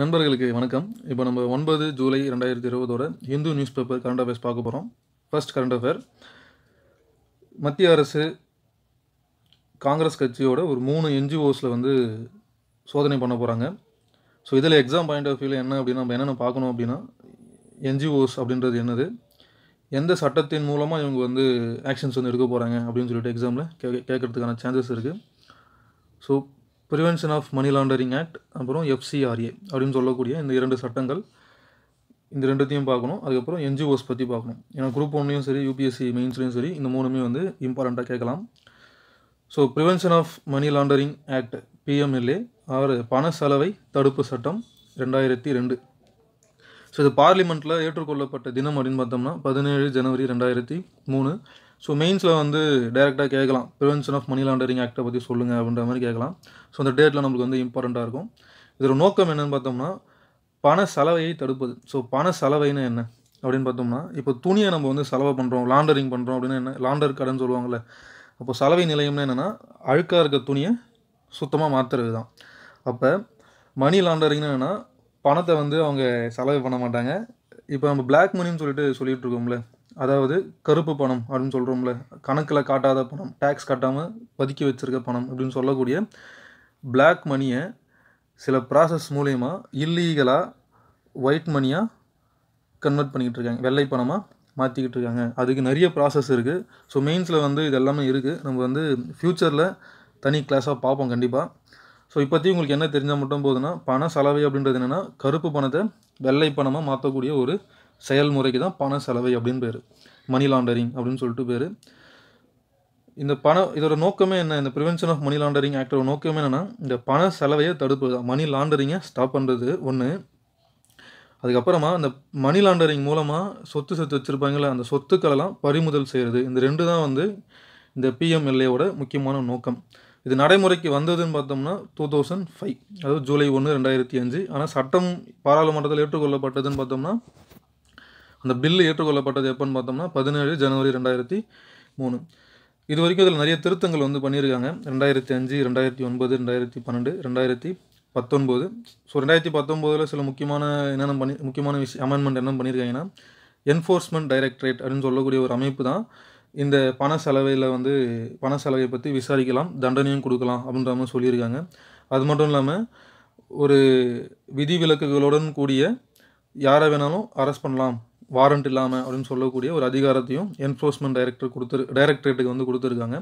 நண்பர்களுக்கு வணக்கம் இப்போ நம்ம ஒன்பது ஜூலை ரெண்டாயிரத்தி இருபதோட Hindu news paper current affairs பார்க்க போகிறோம் ஃபர்ஸ்ட் கரண்ட் அஃபேர் மத்திய அரசு காங்கிரஸ் கட்சியோட ஒரு மூணு என்ஜிஓஸில் வந்து சோதனை பண்ண போகிறாங்க ஸோ இதில் எக்ஸாம் பாயிண்ட் ஆஃப் வியூவில் என்ன அப்படின்னா நம்ம என்னென்ன பார்க்கணும் அப்படின்னா என்ஜிஓஸ் அப்படின்றது என்னது எந்த சட்டத்தின் மூலமாக இவங்க வந்து ஆக்ஷன்ஸ் வந்து எடுக்க போகிறாங்க அப்படின்னு சொல்லிட்டு எக்ஸாமில் கே கேட்குறதுக்கான சான்சஸ் இருக்குது so prevention of money laundering act அப்புறம் எஃப்சிஆர்ஏ அப்படின்னு சொல்லக்கூடிய இந்த இரண்டு சட்டங்கள் இந்த ரெண்டுத்தையும் பார்க்கணும் அதுக்கப்புறம் என்ஜிஓஸ் பற்றி பார்க்கணும் ஏன்னா குரூப் ஒன்லேயும் சரி யூபிஎஸ்சி மெயின்ஸ்லையும் சரி இந்த மூணுமே வந்து இம்பார்ட்டண்ட்டாக கேட்கலாம் so prevention of money laundering act PMLA அவர் பண செலவை தடுப்பு சட்டம் ரெண்டாயிரத்தி ரெண்டு ஸோ இது பார்லிமெண்ட்டில் ஏற்றுக்கொள்ளப்பட்ட தினம் அப்படின்னு பார்த்தோம்னா பதினேழு ஜனவரி ரெண்டாயிரத்தி மூணு ஸோ மெயின்ஸில் வந்து டேரெக்டாக கேட்கலாம் ப்ரிவென்ஷன் ஆஃப் மணி லாண்டரிங் ஆக்டை பற்றி சொல்லுங்கள் அப்படின்ற மாதிரி கேட்கலாம் ஸோ அந்த டேட்டில் நம்மளுக்கு வந்து இம்பார்ட்டண்ட்டாக இருக்கும் இதோட நோக்கம் என்னென்னு பார்த்தோம்னா பண செலவையை தடுப்பது ஸோ பண செலவைன்னு என்ன அப்படின்னு பார்த்தோம்னா இப்போ துணியை நம்ம வந்து செலவு பண்ணுறோம் லாண்டரிங் பண்ணுறோம் அப்படின்னு என்ன லாண்டர் கடைன்னு சொல்லுவாங்கள்ல அப்போ சலவை நிலையம்னு என்னென்னா அழுக்காக இருக்க துணியை சுத்தமாக மாற்றுறது தான் அப்போ மணி லாண்டரிங்னு என்னென்னா பணத்தை வந்து அவங்க செலவு பண்ண மாட்டாங்க இப்போ நம்ம பிளாக் மணின்னு சொல்லிட்டு சொல்லிகிட்டு இருக்கோம்ல அதாவது கருப்பு பணம் அப்படின்னு சொல்கிறோம்ல கணக்கில் காட்டாத பணம் டேக்ஸ் காட்டாமல் பதுக்கி வச்சுருக்க பணம் அப்படின்னு சொல்லக்கூடிய பிளாக் மணியை சில ப்ராசஸ் மூலயமா இல்லீகலாக ஒயிட் மணியாக கன்வெர்ட் பண்ணிக்கிட்டு இருக்காங்க வெள்ளை பணமாக மாற்றிக்கிட்டு இருக்காங்க அதுக்கு நிறைய ப்ராசஸ் இருக்குது ஸோ மெயின்ஸில் வந்து இது எல்லாமே இருக்குது நம்ம வந்து ஃப்யூச்சரில் தனி கிளாஸாக பார்ப்போம் கண்டிப்பாக ஸோ இப்போத்தையும் உங்களுக்கு என்ன தெரிஞ்சால் மட்டும் போதுன்னா பண சலவை அப்படின்றது என்னென்னா கருப்பு பணத்தை வெள்ளை பணமாக மாற்றக்கூடிய ஒரு செயல்முறைக்கு தான் பண செலவை அப்படின்னு பேர் மணி லாண்டரிங் அப்படின்னு சொல்லிட்டு பேர் இந்த பண இதோட நோக்கமே என்ன இந்த ப்ரிவென்ஷன் ஆஃப் மணி லாண்டரிங் ஆக்டோட நோக்கமே என்னென்னா இந்த பண செலவையை தடுப்பு தான் மணி லாண்டரிங்கை ஸ்டாப் பண்ணுறது ஒன்று அதுக்கப்புறமா அந்த மணி லாண்டரிங் மூலமாக சொத்து சேர்த்து வச்சுருப்பாங்களே அந்த சொத்துக்களெல்லாம் பறிமுதல் செய்கிறது இந்த ரெண்டு தான் வந்து இந்த பிஎம்எல்ஏவோட முக்கியமான நோக்கம் இது நடைமுறைக்கு வந்ததுன்னு பார்த்தோம்னா டூ தௌசண்ட் ஃபைவ் அதாவது ஜூலை ஒன்று ரெண்டாயிரத்தி அஞ்சு ஆனால் சட்டம் பாராளுமன்றத்தில் ஏற்றுக்கொள்ளப்பட்டதுன்னு பார்த்தோம்னா அந்த பில்லு ஏற்றுக்கொள்ளப்பட்டது எப்போன்னு பார்த்தோம்னா பதினேழு ஜனவரி ரெண்டாயிரத்தி மூணு இது வரைக்கும் இதில் நிறைய திருத்தங்கள் வந்து பண்ணியிருக்காங்க ரெண்டாயிரத்தி அஞ்சு ரெண்டாயிரத்தி ஒன்பது ரெண்டாயிரத்தி பன்னெண்டு ரெண்டாயிரத்தி பத்தொன்பது ஸோ ரெண்டாயிரத்தி பத்தொம்போதில் சில முக்கியமான என்னென்ன பண்ணி முக்கியமான விஷயம் அமெண்ட்மெண்ட் என்ன பண்ணியிருக்காங்கன்னா என்ஃபோர்ஸ்மெண்ட் டைரக்டரேட் அப்படின்னு சொல்லக்கூடிய ஒரு அமைப்பு தான் இந்த பண செலவையில் வந்து பண செலவை பற்றி விசாரிக்கலாம் தண்டனையும் கொடுக்கலாம் அப்படின்ற மாதிரி சொல்லியிருக்காங்க அது மட்டும் இல்லாமல் ஒரு விதிவிலக்குகளுடன் கூடிய யாரை வேணாலும் அரெஸ்ட் பண்ணலாம் வாரண்ட் இல்லாமல் அப்படின்னு சொல்லக்கூடிய ஒரு அதிகாரத்தையும் என்ஃபோர்ஸ்மெண்ட் டைரக்டர் கொடுத்து டைரக்டரேட்டுக்கு வந்து கொடுத்துருக்காங்க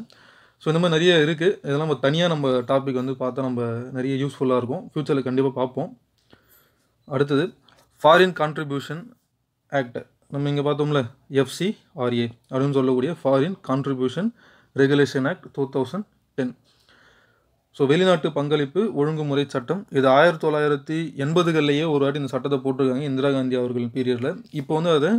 ஸோ இந்த மாதிரி நிறைய இருக்குது இதெல்லாம் நம்ம தனியாக நம்ம டாபிக் வந்து பார்த்தா நம்ம நிறைய யூஸ்ஃபுல்லாக இருக்கும் ஃப்யூச்சரில் கண்டிப்பாக பார்ப்போம் அடுத்தது ஃபாரின் கான்ட்ரிபியூஷன் ஆக்ட் நம்ம இங்கே பார்த்தோம்ல எஃப்சி ஆர்ஏ அப்படின்னு சொல்லக்கூடிய foreign contribution regulation act two thousand ten so வெளிநாட்டு பங்களிப்பு ஒழுங்குமுறை சட்டம் இது ஆயிரத்தி தொள்ளாயிரத்தி எண்பதுகள்லேயே ஒரு வாட்டி இந்த சட்டத்தை போட்டிருக்காங்க இந்திரா காந்தி அவர்களின் பீரியடில் இப்போ வந்து அதை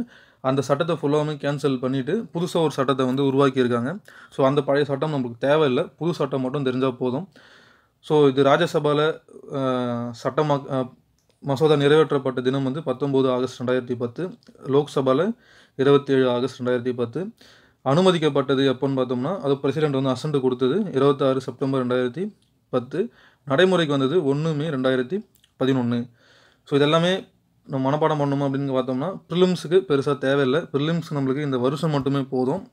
அந்த சட்டத்தை ஃபுல்லாகவுமே கேன்சல் பண்ணிவிட்டு புதுசாக ஒரு சட்டத்தை வந்து உருவாக்கியிருக்காங்க ஸோ அந்த பழைய சட்டம் நமக்கு தேவையில்லை புது சட்டம் மட்டும் தெரிஞ்சால் போதும் ஸோ இது ராஜ்யசபாவில் சட்டமாக மசோதா நிறைவேற்றப்பட்ட தினம் வந்து பத்தொம்போது ஆகஸ்ட் ரெண்டாயிரத்தி பத்து லோக்சபாவில் இருபத்தி ஏழு ஆகஸ்ட் ரெண்டாயிரத்தி பத்து அனுமதிக்கப்பட்டது எப்போன்னு பார்த்தோம்னா அது பிரசிடென்ட் வந்து அசண்ட் கொடுத்தது இருபத்தாறு செப்டம்பர் ரெண்டாயிரத்தி பத்து நடைமுறைக்கு வந்தது ஒன்று மே ரெண்டாயிரத்தி பதினொன்று ஸோ இதெல்லாமே நம்ம மனப்பாடம் பண்ணணுமா அப்படின்னு பார்த்தோம்னா ப்ரிலிம்ஸுக்கு பெருசாக தேவையில்லை ப்ரிலிம்ஸ் நம்மளுக்கு இந்த வருஷம் மட்டுமே போதும்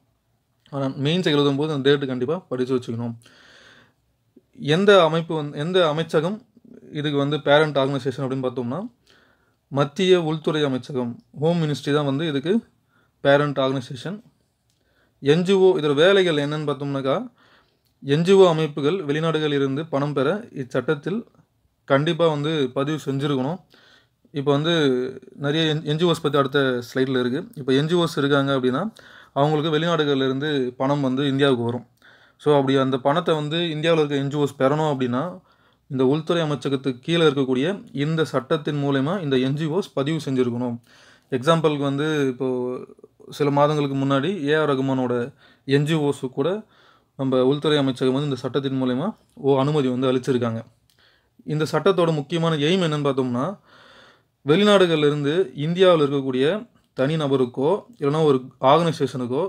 ஆனால் மெயின்ஸ் எழுதும் போது அந்த டேட்டு கண்டிப்பாக படித்து வச்சுக்கணும் எந்த அமைப்பு வந்து எந்த அமைச்சகம் இதுக்கு வந்து பேரண்ட் ஆர்கனைசேஷன் அப்படின்னு பார்த்தோம்னா மத்திய உள்துறை அமைச்சகம் ஹோம் மினிஸ்ட்ரி தான் வந்து இதுக்கு பேரண்ட் ஆர்கனைசேஷன் என்ஜிஓ இதோட வேலைகள் என்னன்னு பார்த்தோம்னாக்கா என்ஜிஓ அமைப்புகள் வெளிநாடுகளில் இருந்து பணம் பெற இச்சட்டத்தில் கண்டிப்பாக வந்து பதிவு செஞ்சுருக்கணும் இப்போ வந்து நிறைய என் என்ஜிஓஸ் பற்றி அடுத்த ஸ்லைடில் இருக்குது இப்போ என்ஜிஓஸ் இருக்காங்க அப்படின்னா அவங்களுக்கு வெளிநாடுகளிலிருந்து பணம் வந்து இந்தியாவுக்கு வரும் ஸோ அப்படி அந்த பணத்தை வந்து இந்தியாவில் இருக்க என்ஜிஓஸ் பெறணும் அப்படின்னா இந்த உள்துறை அமைச்சகத்துக்கு கீழே இருக்கக்கூடிய இந்த சட்டத்தின் மூலயமா இந்த என்ஜிஓஸ் பதிவு செஞ்சுருக்கணும் எக்ஸாம்பிளுக்கு வந்து இப்போது சில மாதங்களுக்கு முன்னாடி ஏஆர் ரகுமானோட என்ஜிஓஸு கூட நம்ம உள்துறை அமைச்சகம் வந்து இந்த சட்டத்தின் மூலயமா ஓ அனுமதி வந்து அளிச்சிருக்காங்க இந்த சட்டத்தோட முக்கியமான எய்ம் என்னன்னு பார்த்தோம்னா வெளிநாடுகளிலிருந்து இந்தியாவில் இருக்கக்கூடிய தனி நபருக்கோ இல்லைனா ஒரு ஆர்கனைசேஷனுக்கோ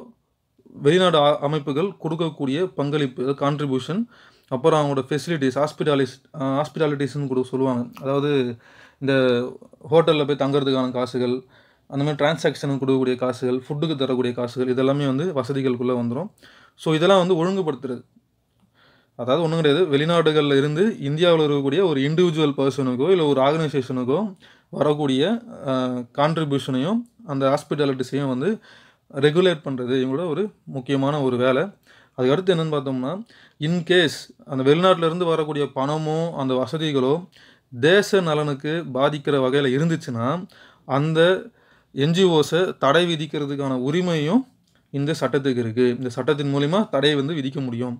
வெளிநாடு அமைப்புகள் கொடுக்கக்கூடிய பங்களிப்பு கான்ட்ரிபியூஷன் அப்புறம் அவங்களோட ஃபெசிலிட்டிஸ் ஹாஸ்பிட்டாலிஸ் ஹாஸ்பிட்டாலிட்டிஸ்ன்னு கூட சொல்லுவாங்க அதாவது இந்த ஹோட்டலில் போய் தங்குறதுக்கான காசுகள் அந்த மாதிரி டிரான்சாக்ஷனுக்கு கொடுக்கக்கூடிய காசுகள் ஃபுட்டுக்கு தரக்கூடிய காசுகள் இதெல்லாமே வந்து வசதிகளுக்குள்ளே வந்துடும் ஸோ இதெல்லாம் வந்து ஒழுங்குபடுத்துறது அதாவது ஒன்றும் கிடையாது வெளிநாடுகளில் இருந்து இந்தியாவில் இருக்கக்கூடிய ஒரு இண்டிவிஜுவல் பர்சனுக்கோ இல்லை ஒரு ஆர்கனைசேஷனுக்கோ வரக்கூடிய கான்ட்ரிபியூஷனையும் அந்த ஹாஸ்பிட்டாலிட்டிஸையும் வந்து ரெகுலேட் பண்ணுறது இவங்களோட ஒரு முக்கியமான ஒரு வேலை அதுக்கடுத்து என்னென்னு பார்த்தோம்னா இன்கேஸ் அந்த வெளிநாட்டிலேருந்து வரக்கூடிய பணமோ அந்த வசதிகளோ தேச நலனுக்கு பாதிக்கிற வகையில் இருந்துச்சுன்னா அந்த என்ஜிஓஸை தடை விதிக்கிறதுக்கான உரிமையும் இந்த சட்டத்துக்கு இருக்குது இந்த சட்டத்தின் மூலிமா தடையை வந்து விதிக்க முடியும்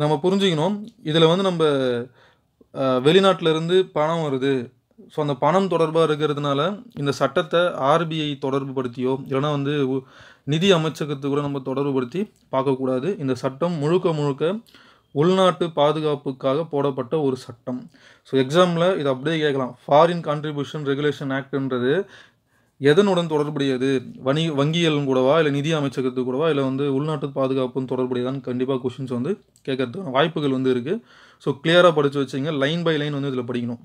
நம்ம புரிஞ்சுக்கணும் இதில் வந்து நம்ம வெளிநாட்டிலேருந்து பணம் வருது ஸோ அந்த பணம் தொடர்பாக இருக்கிறதுனால இந்த சட்டத்தை ஆர்பிஐ தொடர்பு படுத்தியோ இல்லைனா வந்து நிதி அமைச்சகத்து கூட நம்ம தொடர்பு படுத்தி பார்க்கக்கூடாது இந்த சட்டம் முழுக்க முழுக்க உள்நாட்டு பாதுகாப்புக்காக போடப்பட்ட ஒரு சட்டம் ஸோ எக்ஸாமில் இது அப்படியே கேட்கலாம் ஃபாரின் கான்ட்ரிபியூஷன் ரெகுலேஷன் ஆக்ட்ன்றது எதனுடன் தொடர்புடையது வணி வங்கியல் கூடவா இல்லை நிதி அமைச்சகத்து கூடவா இல்லை வந்து உள்நாட்டு பாதுகாப்பும் தொடர்புடையதான்னு கண்டிப்பாக கொஷின்ஸ் வந்து கேட்கறதுக்கான வாய்ப்புகள் வந்து இருக்குது ஸோ கிளியராக படித்து வச்சிங்க லைன் பை லைன் வந்து இதில் படிக்கணும்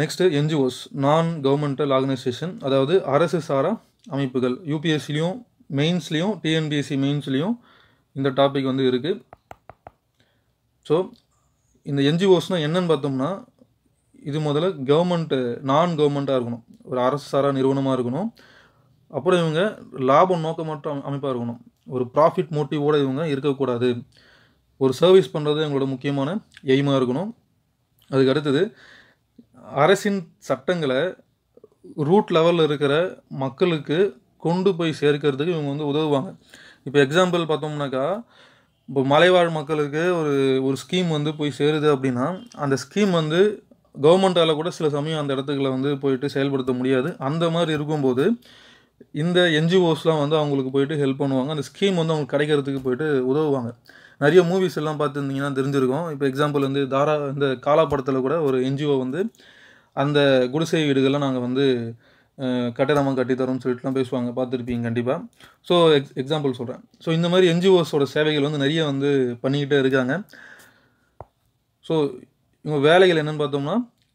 next NGOs non governmental organisation அதாவது அரசு சாரா அமைப்புகள் யூபிஎஸ்சிலையும் மெயின்ஸ்லேயும் டிஎன்பிஎஸ்சி மெயின்ஸ்லேயும் இந்த டாபிக் வந்து இருக்குது ஸோ இந்த என்ஜிஓஸ்னால் என்னென்னு பார்த்தோம்னா இது முதல்ல கவர்மெண்ட்டு நான் கவர்மெண்ட்டாக இருக்கணும் ஒரு அரசு சாரா நிறுவனமாக இருக்கணும் அப்புறம் இவங்க லாபம் நோக்கமற்ற அமைப்பாக இருக்கணும் ஒரு ப்ராஃபிட் மோட்டிவோடு இவங்க இருக்கக்கூடாது ஒரு சர்வீஸ் பண்ணுறது எங்களோட முக்கியமான எய்மாக இருக்கணும் அதுக்கு அடுத்தது அரசின் சட்டங்களை ரூட் லெவலில் இருக்கிற மக்களுக்கு கொண்டு போய் சேர்க்கறதுக்கு இவங்க வந்து உதவுவாங்க இப்போ எக்ஸாம்பிள் பார்த்தோம்னாக்கா இப்போ மலைவாழ் மக்களுக்கு ஒரு ஒரு ஸ்கீம் வந்து போய் சேருது அப்படின்னா அந்த ஸ்கீம் வந்து கவர்மெண்ட்டால் கூட சில சமயம் அந்த இடத்துக்களை வந்து போயிட்டு செயல்படுத்த முடியாது அந்த மாதிரி இருக்கும்போது இந்த என்ஜிஓஸ்லாம் வந்து அவங்களுக்கு போயிட்டு ஹெல்ப் பண்ணுவாங்க அந்த ஸ்கீம் வந்து அவங்களுக்கு கிடைக்கிறதுக்கு போயிட்டு உதவுவாங்க நிறைய மூவிஸ் எல்லாம் பார்த்துருந்தீங்கன்னா தெரிஞ்சிருக்கும் இப்போ எக்ஸாம்பிள் வந்து தாரா இந்த காலா படத்தில் கூட ஒரு என்ஜிஓ வந்து அந்த குடிசை வீடுகள்லாம் நாங்கள் வந்து கட்டிடமாக கட்டித்தரோம்னு சொல்லிட்டுலாம் பேசுவாங்க பார்த்துருப்பீங்க கண்டிப்பாக ஸோ எக்ஸ் எக்ஸாம்பிள் சொல்கிறேன் ஸோ இந்த மாதிரி என்ஜிஓஸோட சேவைகள் வந்து நிறைய வந்து பண்ணிக்கிட்டே இருக்காங்க ஸோ இவங்க வேலைகள் என்னென்னு பார்த்தோம்னா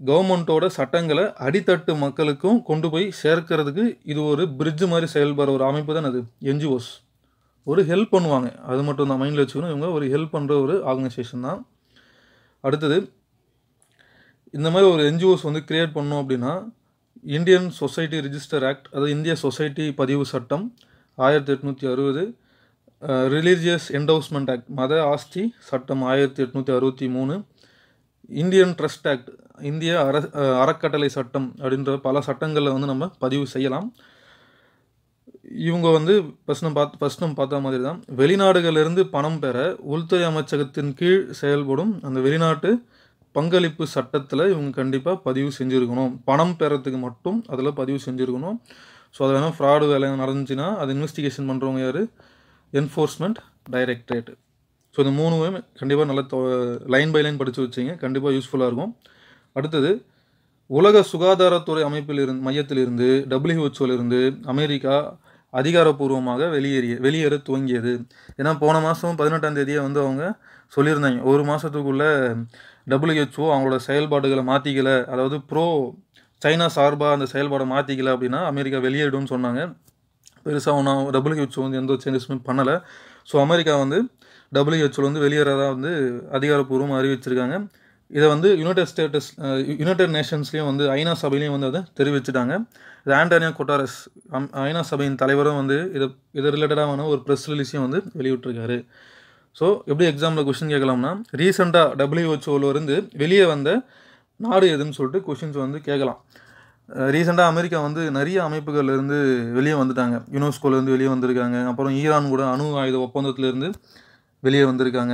கவர்மெண்ட்டோட சட்டங்களை அடித்தட்டு மக்களுக்கும் கொண்டு போய் சேர்க்கறதுக்கு இது ஒரு பிரிட்ஜு மாதிரி செயல்படுற ஒரு அமைப்பு தான் அது என்ஜிஓஸ் ஒரு ஹெல்ப் பண்ணுவாங்க அது மட்டும் தான் மைண்டில் வச்சுக்கணும் இவங்க ஒரு ஹெல்ப் பண்ணுற ஒரு ஆர்கனைசேஷன் தான் அடுத்தது இந்த மாதிரி ஒரு என்ஜிஓஸ் வந்து க்ரியேட் பண்ணோம் அப்படின்னா இந்தியன் சொசைட்டி ரிஜிஸ்டர் ஆக்ட் அதாவது இந்திய சொசைட்டி பதிவு சட்டம் ஆயிரத்தி எட்நூற்றி அறுபது ரிலீஜியஸ் என்டவுஸ்மெண்ட் ஆக்ட் மத ஆஸ்தி சட்டம் ஆயிரத்தி எட்நூற்றி அறுபத்தி மூணு இந்தியன் ட்ரஸ்ட் ஆக்ட் இந்திய அற அறக்கட்டளை சட்டம் அப்படின்ற பல சட்டங்களில் வந்து நம்ம பதிவு செய்யலாம் இவங்க வந்து ஃபஸ்ட் நம்ம பார்த்து ஃபஸ்ட் நம்ம பார்த்த மாதிரி தான் வெளிநாடுகளிலிருந்து பணம் பெற உள்துறை அமைச்சகத்தின் கீழ் செயல்படும் அந்த வெளிநாட்டு பங்களிப்பு சட்டத்தில் இவங்க கண்டிப்பாக பதிவு செஞ்சுருக்கணும் பணம் பெறத்துக்கு மட்டும் அதில் பதிவு செஞ்சுருக்கணும் ஸோ அதில் வேணால் ஃப்ராடு வேலை நடந்துச்சுன்னா அது இன்வெஸ்டிகேஷன் பண்ணுறவங்க யார் என்ஃபோர்ஸ்மெண்ட் டைரக்டரேட்டு ஸோ இந்த மூணுமே கண்டிப்பாக நல்லா லைன் பை லைன் படித்து வச்சிங்க கண்டிப்பாக யூஸ்ஃபுல்லாக இருக்கும் அடுத்தது உலக சுகாதாரத்துறை அமைப்பில் இருந்து மையத்தில் இருந்து டபிள்யூஹெச்ஓலிருந்து அமெரிக்கா அதிகாரப்பூர்வமாக வெளியேறிய வெளியேற துவங்கியது ஏன்னா போன மாதம் பதினெட்டாம் தேதியை வந்து அவங்க சொல்லியிருந்தாங்க ஒரு மாதத்துக்குள்ளே டபிள்யூஹெச்ஓ அவங்களோட செயல்பாடுகளை மாற்றிக்கல அதாவது ப்ரோ சைனா சார்பாக அந்த செயல்பாடை மாற்றிக்கல அப்படின்னா அமெரிக்கா வெளியேறிடும்னு சொன்னாங்க பெருசாக ஒன்றும் டபிள்யூஹெச்ஓ வந்து எந்த சேஞ்சஸுமே பண்ணலை ஸோ அமெரிக்கா வந்து டபிள்யூஹெச்ஓவில் வந்து வெளியேறதா வந்து அதிகாரப்பூர்வமாக அறிவிச்சிருக்காங்க இதை வந்து யுனைடெட் ஸ்டேட்டஸ் யுனைடெட் நேஷன்ஸ்லேயும் வந்து ஐநா சபையிலையும் வந்து அதை தெரிவிச்சுட்டாங்க இது ஆண்டானியா கொட்டாரஸ் ஐநா சபையின் தலைவரும் வந்து இதை இது ரிலேட்டடான ஒரு ப்ரெஸ் ரிலீஸையும் வந்து வெளியிட்டிருக்காரு ஸோ எப்படி எக்ஸாமில் கொஷின் கேட்கலாம்னா ரீசெண்டாக டபிள்யூஹெச்ஓவிலேருந்து வெளியே வந்த நாடு எதுன்னு சொல்லிட்டு கொஷின்ஸ் வந்து கேட்கலாம் ரீசெண்டாக அமெரிக்கா வந்து நிறைய அமைப்புகள்லேருந்து வெளியே வந்துட்டாங்க யுனெஸ்கோலேருந்து வெளியே வந்திருக்காங்க அப்புறம் ஈரான் கூட அணு ஆயுத ஒப்பந்தத்திலேருந்து வெளியே வந்திருக்காங்க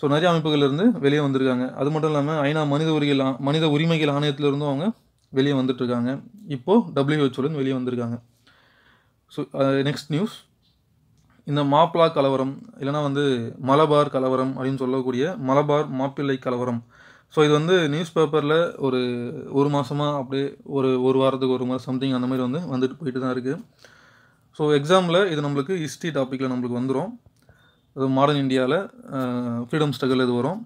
ஸோ நிறைய அமைப்புகள்லேருந்து வெளியே வந்திருக்காங்க அது மட்டும் இல்லாமல் ஐநா மனித உரிமைகள் மனித உரிமைகள் ஆணையத்திலிருந்தும் அவங்க வெளியே வந்துட்டுருக்காங்க இப்போது டபிள்யூஹெச்ஓலேருந்து வெளியே வந்திருக்காங்க ஸோ நெக்ஸ்ட் நியூஸ் இந்த மாப்பிளா கலவரம் இல்லைனா வந்து மலபார் கலவரம் அப்படின்னு சொல்லக்கூடிய மலபார் மாப்பிள்ளை கலவரம் ஸோ இது வந்து நியூஸ் பேப்பரில் ஒரு ஒரு மாதமாக அப்படியே ஒரு ஒரு வாரத்துக்கு ஒரு மாதம் சம்திங் அந்த மாதிரி வந்து வந்துட்டு போயிட்டு தான் இருக்குது ஸோ எக்ஸாமில் இது நம்மளுக்கு ஹிஸ்ட்ரி டாப்பிக்கில் நம்மளுக்கு வந்துடும் அது மாடர்ன் இந்தியாவில் ஃப்ரீடம் ஸ்ட்ரகிள் இது வரும்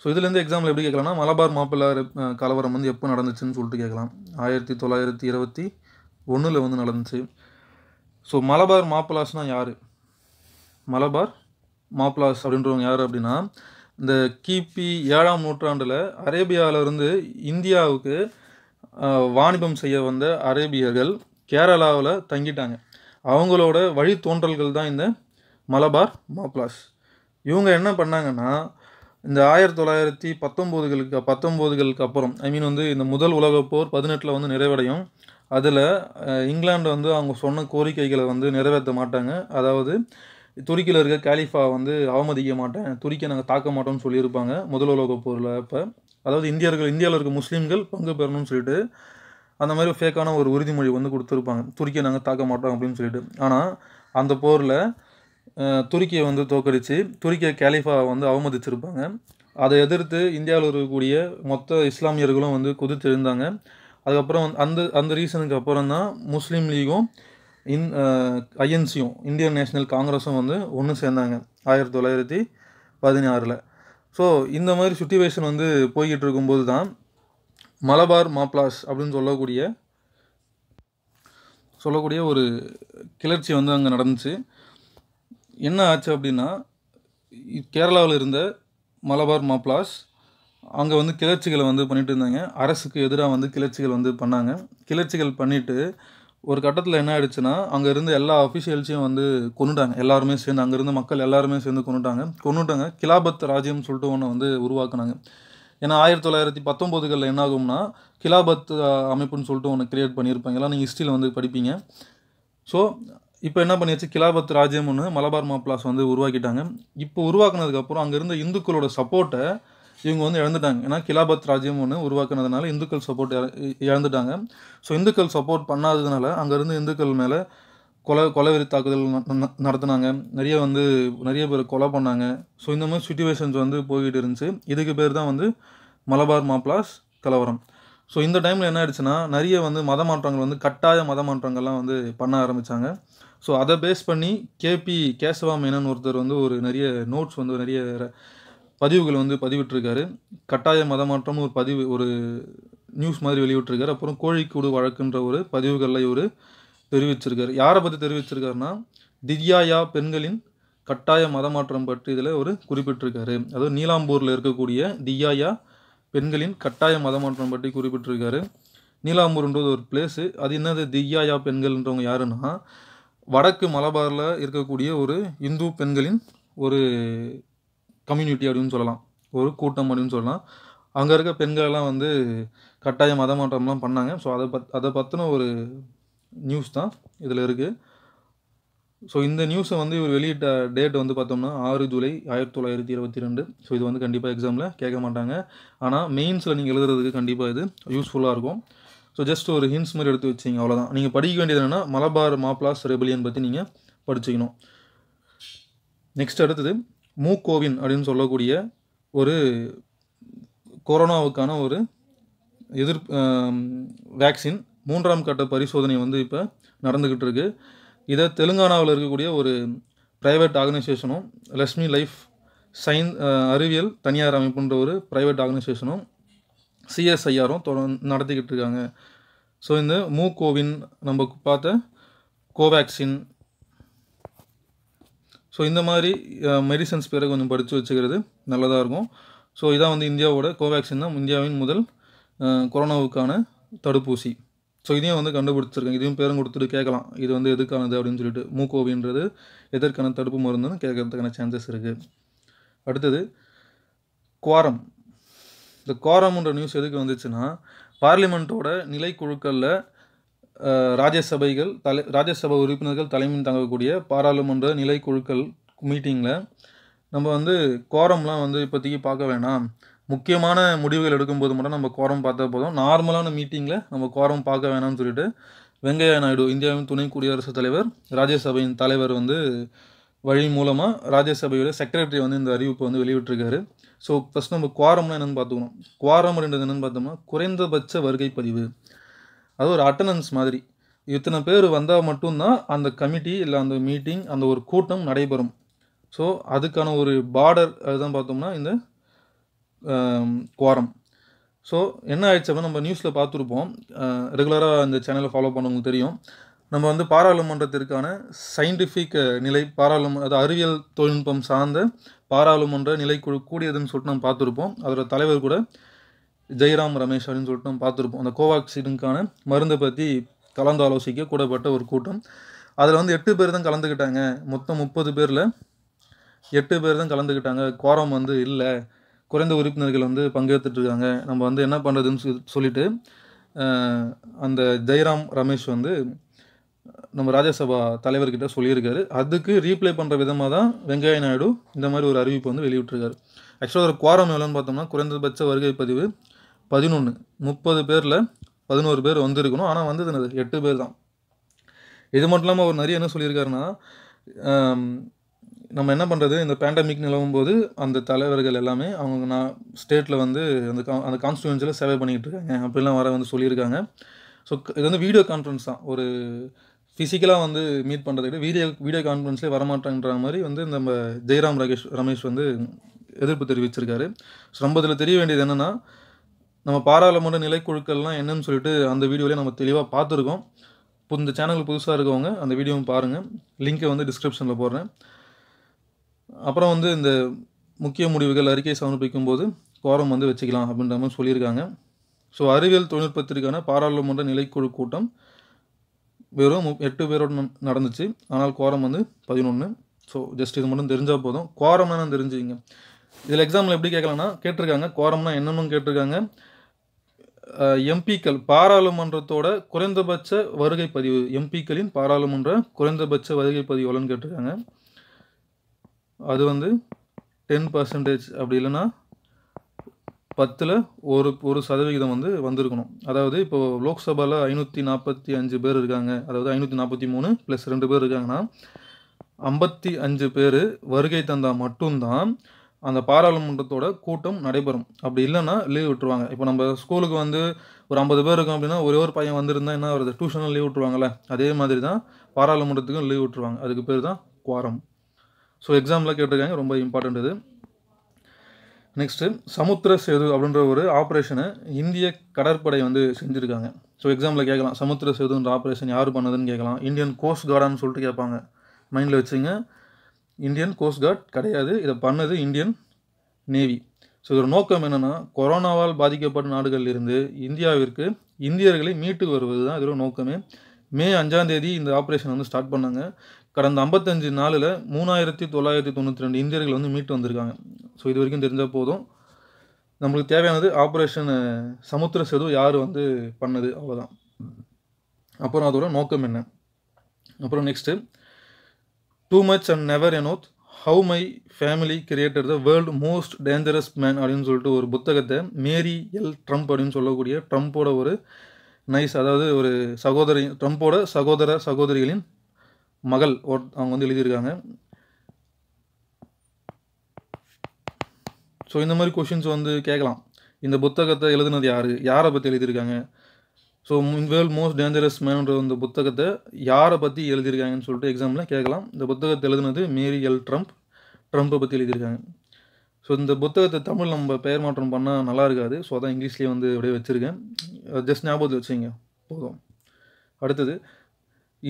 ஸோ இதுலேருந்து எக்ஸாம்பிள் எப்படி கேட்கலாம்னா மலபார் மாப்பிள்ளார் கலவரம் வந்து எப்போ நடந்துச்சுன்னு சொல்லிட்டு கேட்கலாம் ஆயிரத்தி தொள்ளாயிரத்தி இருபத்தி ஒன்றில் வந்து நடந்துச்சு ஸோ மலபார் மாப்பிளாஸ்னால் யார் மலபார் மாப்பிளாஸ் அப்படின்றவங்க யார் அப்படின்னா இந்த கிபி ஏழாம் நூற்றாண்டில் அரேபியாவிலிருந்து இந்தியாவுக்கு வாணிபம் செய்ய வந்த அரேபியர்கள் கேரளாவில் தங்கிட்டாங்க அவங்களோட வழித்தோன்றல்கள் தான் இந்த மலபார் மாப்ளாஸ் இவங்க என்ன பண்ணாங்கன்னா இந்த ஆயிரத்தி தொள்ளாயிரத்தி பத்தொம்போதுகளுக்கு பத்தொம்போதுகளுக்கு அப்புறம் ஐ மீன் வந்து இந்த முதல் உலகப்போர் பதினெட்டில் வந்து நிறைவடையும் அதில் இங்கிலாண்டு வந்து அவங்க சொன்ன கோரிக்கைகளை வந்து நிறைவேற்ற மாட்டாங்க அதாவது துருக்கியில் இருக்க கேலிஃபா வந்து அவமதிக்க மாட்டேன் துருக்கியை நாங்கள் தாக்க மாட்டோம்னு சொல்லியிருப்பாங்க முதல் உலக போரில் இப்போ அதாவது இந்தியர்கள் இந்தியாவில் இருக்க முஸ்லீம்கள் பங்கு பெறணும்னு சொல்லிட்டு அந்த மாதிரி ஃபேக்கான ஒரு உறுதிமொழி வந்து கொடுத்துருப்பாங்க துருக்கியை நாங்கள் தாக்க மாட்டோம் அப்படின்னு சொல்லிட்டு ஆனால் அந்த போரில் துருக்கியை வந்து தோக்கடித்து துருக்கிய கேலிஃபாவை வந்து அவமதிச்சிருப்பாங்க அதை எதிர்த்து இந்தியாவில் இருக்கக்கூடிய மொத்த இஸ்லாமியர்களும் வந்து குதித்திருந்தாங்க அதுக்கப்புறம் அந்த அந்த ரீசனுக்கு அப்புறம் தான் முஸ்லீம் லீகும் இன் ஐஎன்சியும் இந்தியன் நேஷ்னல் காங்கிரஸும் வந்து ஒன்று சேர்ந்தாங்க ஆயிரத்தி தொள்ளாயிரத்தி பதினாறில் ஸோ இந்த மாதிரி சுச்சுவேஷன் வந்து போய்கிட்டு இருக்கும்போது தான் மலபார் மாப்ளாஸ் அப்படின்னு சொல்லக்கூடிய சொல்லக்கூடிய ஒரு கிளர்ச்சி வந்து அங்கே நடந்துச்சு என்ன ஆச்சு அப்படின்னா கேரளாவில் இருந்த மலபார் மாப்ளாஸ் அங்கே வந்து கிளர்ச்சிகளை வந்து பண்ணிட்டு இருந்தாங்க அரசுக்கு எதிராக வந்து கிளர்ச்சிகள் வந்து பண்ணாங்க கிளர்ச்சிகள் பண்ணிவிட்டு ஒரு கட்டத்தில் என்ன ஆயிடுச்சுன்னா அங்கே இருந்து எல்லா அஃபிஷியல்ஸையும் வந்து கொண்டுட்டாங்க எல்லாருமே சேர்ந்து அங்கேருந்து மக்கள் எல்லாருமே சேர்ந்து கொண்டுட்டாங்க கொண்டுட்டாங்க கிலாபத் ராஜ்யம் சொல்லிட்டு ஒன்று வந்து உருவாக்குனாங்க ஏன்னா ஆயிரத்தி தொள்ளாயிரத்தி பத்தொம்போதுகளில் என்ன ஆகும்னா கிலாபத் அமைப்புன்னு சொல்லிட்டு ஒன்று கிரியேட் பண்ணியிருப்பாங்க எல்லாம் நீங்கள் ஹிஸ்ட்ரியில் வந்து படிப்பீங்க ஸோ இப்போ என்ன பண்ணியாச்சு கிலாபத் ராஜ்யம் ஒன்று மலபார் மாப்ளாஸ் வந்து உருவாக்கிட்டாங்க இப்போ உருவாக்குனதுக்கப்புறம் அங்கே இருந்த இந்துக்களோட சப்போர்ட்டை இவங்க வந்து இழந்துட்டாங்க ஏன்னா கிலாபத் ராஜ்யம் ஒன்று உருவாக்குனதுனால இந்துக்கள் சப்போர்ட் இழந்துட்டாங்க ஸோ இந்துக்கள் சப்போர்ட் பண்ணாததுனால அங்கேருந்து இந்துக்கள் மேலே கொலை கொலைவெறி தாக்குதல் நடத்தினாங்க நிறைய வந்து நிறைய பேர் கொலை பண்ணாங்க ஸோ இந்த மாதிரி சுச்சுவேஷன்ஸ் வந்து போய்கிட்டு இருந்துச்சு இதுக்கு பேர் தான் வந்து மலபார் மாப்ளாஸ் கலவரம் ஸோ இந்த டைமில் என்ன ஆயிடுச்சுன்னா நிறைய வந்து மத மாற்றங்கள் வந்து கட்டாய மத மாற்றங்கள்லாம் வந்து பண்ண ஆரம்பித்தாங்க ஸோ அதை பேஸ் பண்ணி கேபி கேசவா மேனன் ஒருத்தர் வந்து ஒரு நிறைய நோட்ஸ் வந்து நிறைய பதிவுகள் வந்து பதிவிட்டிருக்காரு கட்டாய மதமாற்றமும் ஒரு பதிவு ஒரு நியூஸ் மாதிரி வெளியிட்டிருக்காரு அப்புறம் கோழிக்கூடு வழக்குன்ற ஒரு பதிவுகளில் இவர் தெரிவிச்சிருக்காரு யாரை பற்றி தெரிவிச்சிருக்காருன்னா திவ்யாயா பெண்களின் கட்டாய மதமாற்றம் பற்றி இதில் ஒரு குறிப்பிட்டிருக்காரு அதாவது நீலாம்பூரில் இருக்கக்கூடிய திவ்யாயா பெண்களின் கட்டாய மதமாற்றம் பற்றி குறிப்பிட்டிருக்காரு நீலாம்பூர்ன்றது ஒரு பிளேஸு அது என்னது திவ்யாயா பெண்கள்ன்றவங்க யாருன்னா வடக்கு மலபாரில் இருக்கக்கூடிய ஒரு இந்து பெண்களின் ஒரு கம்யூனிட்டி அப்படின்னு சொல்லலாம் ஒரு கூட்டம் அப்படின்னு சொல்லலாம் அங்கே இருக்க பெண்களெல்லாம் வந்து கட்டாய மதமாற்றம்லாம் பண்ணாங்க ஸோ அதை பத் அதை பற்றின ஒரு நியூஸ் தான் இதில் இருக்குது ஸோ இந்த நியூஸை வந்து இவர் வெளியிட்ட டேட் வந்து பார்த்தோம்னா ஆறு ஜூலை ஆயிரத்தி தொள்ளாயிரத்தி இருபத்தி ரெண்டு ஸோ இது வந்து கண்டிப்பாக எக்ஸாமில் கேட்க மாட்டாங்க ஆனால் மெயின்ஸில் நீங்கள் எழுதுறதுக்கு கண்டிப்பாக இது யூஸ்ஃபுல்லாக இருக்கும் ஸோ ஜஸ்ட் ஒரு ஹின்ஸ் மாதிரி எடுத்து வச்சிங்க அவ்வளோதான் நீங்கள் படிக்க வேண்டியது என்னென்னா மலபார் மாப்ளாஸ் ரெபிலியன் பற்றி நீங்கள் படிச்சுக்கணும் நெக்ஸ்ட் அடுத்தது மூகோவின் அப்படின்னு சொல்லக்கூடிய ஒரு கொரோனாவுக்கான ஒரு எதிர் வேக்சின் மூன்றாம் கட்ட பரிசோதனை வந்து இப்போ நடந்துக்கிட்டு இருக்குது இதை தெலுங்கானாவில் இருக்கக்கூடிய ஒரு ப்ரைவேட் ஆர்கனைசேஷனும் லக்ஷ்மி லைஃப் சயின் அறிவியல் தனியார் அமைப்புன்ற ஒரு ப்ரைவேட் ஆர்கனைசேஷனும் சிஎஸ்ஐஆரும் தொட நடத்திக்கிட்டு இருக்காங்க ஸோ இந்த கோவின் நம்ம பார்த்த கோவேக்சின் ஸோ இந்த மாதிரி மெடிசன்ஸ் பேரை கொஞ்சம் படித்து வச்சுக்கிறது நல்லதாக இருக்கும் ஸோ இதான் வந்து இந்தியாவோட கோவேக்சின் தான் இந்தியாவின் முதல் கொரோனாவுக்கான தடுப்பூசி ஸோ இதையும் வந்து கண்டுபிடிச்சிருக்கேன் இதையும் பேரும் கொடுத்துட்டு கேட்கலாம் இது வந்து எதுக்கானது அப்படின்னு சொல்லிட்டு மூக்கோவின்றது எதற்கான தடுப்பு மருந்துன்னு கேட்கறதுக்கான சான்சஸ் இருக்குது அடுத்தது குவாரம் இந்த கோரம்ன்ற நியூஸ் எதுக்கு வந்துச்சுன்னா பார்லிமெண்ட்டோட நிலைக்குழுக்களில் ராஜ்யசபைகள் தலை ராஜ்யசபா உறுப்பினர்கள் தலைமையில் தங்கக்கூடிய பாராளுமன்ற நிலைக்குழுக்கள் மீட்டிங்கில் நம்ம வந்து கோரம்லாம் வந்து இப்போதைக்கு பார்க்க வேணாம் முக்கியமான முடிவுகள் எடுக்கும்போது மட்டும் நம்ம கோரம் பார்த்தா போதும் நார்மலான மீட்டிங்கில் நம்ம கோரம் பார்க்க வேணாம்னு சொல்லிட்டு வெங்கையா நாயுடு இந்தியாவின் துணை குடியரசுத் தலைவர் ராஜ்யசபையின் தலைவர் வந்து வழி மூலமாக ராஜ்யசபையோட செக்ரட்டரி வந்து இந்த அறிவிப்பை வந்து வெளியிட்டிருக்காரு ஸோ ஃபஸ்ட் நம்ம குவாரம்னா என்னென்னு பார்த்துக்கணும் குவாரம் அப்படின்றது என்னென்னு பார்த்தோம்னா குறைந்தபட்ச வருகை பதிவு அது ஒரு அட்டண்டன்ஸ் மாதிரி இத்தனை பேர் வந்தால் மட்டும்தான் அந்த கமிட்டி இல்லை அந்த மீட்டிங் அந்த ஒரு கூட்டம் நடைபெறும் ஸோ அதுக்கான ஒரு பார்டர் அதுதான் பார்த்தோம்னா இந்த குவாரம் ஸோ என்ன ஆயிடுச்சு அப்படின்னா நம்ம நியூஸில் பார்த்துருப்போம் ரெகுலராக இந்த சேனலை ஃபாலோ பண்ணவங்களுக்கு தெரியும் நம்ம வந்து பாராளுமன்றத்திற்கான சயின்டிஃபிக் நிலை பாராளும அது அறிவியல் தொழில்நுட்பம் சார்ந்த பாராளுமன்ற நிலைக்குழு கூடியதுன்னு சொல்லிட்டு நம்ம பார்த்துருப்போம் அதோட தலைவர் கூட ஜெயராம் ரமேஷ் அப்படின்னு சொல்லிட்டு நம்ம பார்த்துருப்போம் அந்த கோவாக்சினுக்கான மருந்தை பற்றி கலந்து ஆலோசிக்க கூடப்பட்ட ஒரு கூட்டம் அதில் வந்து எட்டு பேர் தான் கலந்துக்கிட்டாங்க மொத்தம் முப்பது பேரில் எட்டு பேர் தான் கலந்துக்கிட்டாங்க கோரம் வந்து இல்லை குறைந்த உறுப்பினர்கள் வந்து பங்கேற்றுட்ருக்காங்க நம்ம வந்து என்ன பண்ணுறதுன்னு சொல்லிட்டு அந்த ஜெயராம் ரமேஷ் வந்து நம்ம ராஜ்யசபா தலைவர்கிட்ட சொல்லியிருக்காரு அதுக்கு ரீப்ளை பண்ணுற விதமாக தான் வெங்கையா நாயுடு இந்த மாதிரி ஒரு அறிவிப்பு வந்து வெளியிட்டிருக்காரு ஆக்சுவலாக ஒரு குவாரம் எவ்வளோன்னு பார்த்தோம்னா குறைந்தபட்ச வருகை பதிவு பதினொன்று முப்பது பேரில் பதினோரு பேர் வந்திருக்கணும் ஆனால் வந்தது என்னது எட்டு பேர் தான் இது மட்டும் இல்லாமல் அவர் நிறைய என்ன சொல்லியிருக்காருன்னா நம்ம என்ன பண்ணுறது இந்த பேண்டமிக் நிலவும் போது அந்த தலைவர்கள் எல்லாமே அவங்க நான் ஸ்டேட்டில் வந்து அந்த கா அந்த கான்ஸ்டியூன்சியில் சேவை பண்ணிக்கிட்டு இருக்காங்க அப்படிலாம் வர வந்து சொல்லியிருக்காங்க ஸோ இது வந்து வீடியோ கான்ஃபரன்ஸ் தான் ஒரு ஃபிசிக்கலாக வந்து மீட் பண்ணுறதை விட வீடியோ வீடியோ கான்ஃபரன்ஸ்லேயே வரமாட்டேங்கிற மாதிரி வந்து நம்ம ஜெயராம் ரகேஷ் ரமேஷ் வந்து எதிர்ப்பு தெரிவிச்சிருக்காரு ஸோ நம்ம இதில் தெரிய வேண்டியது என்னென்னா நம்ம பாராளுமன்ற நிலைக்குழுக்கள்லாம் என்னன்னு சொல்லிட்டு அந்த வீடியோவில் நம்ம தெளிவாக பார்த்துருக்கோம் இப்போ இந்த சேனல் புதுசாக இருக்கவங்க அந்த வீடியோவும் பாருங்கள் லிங்க்கை வந்து டிஸ்கிரிப்ஷனில் போடுறேன் அப்புறம் வந்து இந்த முக்கிய முடிவுகள் அறிக்கை சமர்ப்பிக்கும் போது கோரம் வந்து வச்சுக்கலாம் அப்படின்ற மாதிரி சொல்லியிருக்காங்க ஸோ அறிவியல் தொழில்நுட்பத்திற்கான பாராளுமன்ற நிலைக்குழு கூட்டம் வெறும் எட்டு பேரோட நடந்துச்சு ஆனால் கோரம் வந்து பதினொன்று ஸோ ஜஸ்ட் இது மட்டும் தெரிஞ்சால் போதும் கோரம்னா தெரிஞ்சுக்கிங்க இதில் எக்ஸாம்பிள் எப்படி கேட்கலன்னா கேட்டிருக்காங்க குவாரம்னா என்னென்னு கேட்டிருக்காங்க எம்பிக்கள் பாராளுமன்றத்தோட குறைந்தபட்ச வருகை பதிவு எம்பிக்களின் பாராளுமன்ற குறைந்தபட்ச வருகை பதிவு எவ்வளோன்னு கேட்டிருக்காங்க அது வந்து டென் பர்சன்டேஜ் அப்படி இல்லைன்னா பத்தில் ஒரு ஒரு சதவிகிதம் வந்து வந்திருக்கணும் அதாவது இப்போது லோக்சபாவில் ஐநூற்றி நாற்பத்தி அஞ்சு பேர் இருக்காங்க அதாவது ஐநூற்றி நாற்பத்தி மூணு ப்ளஸ் ரெண்டு பேர் இருக்காங்கன்னா ஐம்பத்தி அஞ்சு பேர் வருகை தந்தால் மட்டும்தான் அந்த பாராளுமன்றத்தோட கூட்டம் நடைபெறும் அப்படி இல்லைன்னா லீவ் விட்டுருவாங்க இப்போ நம்ம ஸ்கூலுக்கு வந்து ஒரு ஐம்பது பேர் இருக்கோம் அப்படின்னா ஒரே ஒரு பையன் வந்திருந்தா என்ன வருது டியூஷனில் லீவ் விட்டுருவாங்கல்ல அதே மாதிரி தான் பாராளுமன்றத்துக்கும் லீவ் விட்டுருவாங்க அதுக்கு பேர் தான் குவாரம் ஸோ எக்ஸாமில் கேட்டிருக்காங்க ரொம்ப இம்பார்ட்டண்ட் இது நெக்ஸ்ட்டு சமுத்திர சேது அப்படின்ற ஒரு ஆப்ரேஷனை இந்திய கடற்படை வந்து செஞ்சுருக்காங்க ஸோ எக்ஸாம்பிள் கேட்கலாம் சமுத்திர சேதுன்ற ஆப்ரேஷன் யார் பண்ணதுன்னு கேட்கலாம் இந்தியன் கோஸ்ட் கார்டான்னு சொல்லிட்டு கேட்பாங்க மைண்டில் வச்சுங்க இந்தியன் கோஸ்ட் கார்டு கிடையாது இதை பண்ணது இந்தியன் நேவி ஸோ இதோட நோக்கம் என்னென்னா கொரோனாவால் பாதிக்கப்பட்ட நாடுகளில் இருந்து இந்தியாவிற்கு இந்தியர்களை மீட்டு வருவது தான் இதோட நோக்கமே மே அஞ்சாந்தேதி இந்த ஆப்ரேஷன் வந்து ஸ்டார்ட் பண்ணாங்க கடந்த ஐம்பத்தஞ்சு நாளில் மூணாயிரத்தி தொள்ளாயிரத்தி தொண்ணூற்றி ரெண்டு இந்தியர்கள் வந்து மீட்டு வந்திருக்காங்க ஸோ இது வரைக்கும் தெரிஞ்சால் போதும் நம்மளுக்கு தேவையானது ஆப்ரேஷன் சமுத்திர செது யார் வந்து பண்ணது அவ்வளோதான் அப்புறம் அதோட நோக்கம் என்ன அப்புறம் next too much and never enough how my family creator the world most dangerous man அப்படின்னு சொல்லிட்டு ஒரு புத்தகத்தை மேரி எல் ட்ரம்ப் அப்படின்னு சொல்லக்கூடிய ட்ரம்ப்போட ஒரு நைஸ் அதாவது ஒரு சகோதரி ட்ரம்ப்போட சகோதர சகோதரிகளின் மகள் ஒரு அவங்க வந்து எழுதியிருக்காங்க ஸோ இந்த மாதிரி கொஷின்ஸ் வந்து கேட்கலாம் இந்த புத்தகத்தை எழுதுனது யார் யாரை பற்றி எழுதியிருக்காங்க ஸோ வேர்ல்ட் மோஸ்ட் டேஞ்சரஸ் மேனுன்ற இந்த புத்தகத்தை யாரை பற்றி எழுதியிருக்காங்கன்னு சொல்லிட்டு எக்ஸாமில் கேட்கலாம் இந்த புத்தகத்தை எழுதுனது மேரி எல் ட்ரம்ப் ட்ரம்ப்பை பற்றி எழுதியிருக்காங்க ஸோ இந்த புத்தகத்தை தமிழ் நம்ம பெயர் மாற்றம் பண்ணால் நல்லா இருக்காது ஸோ அதான் இங்கிலீஷ்லேயே வந்து அப்படியே வச்சுருக்கேன் ஜஸ்ட் ஞாபகத்தில் வச்சுங்க போதும் அடுத்தது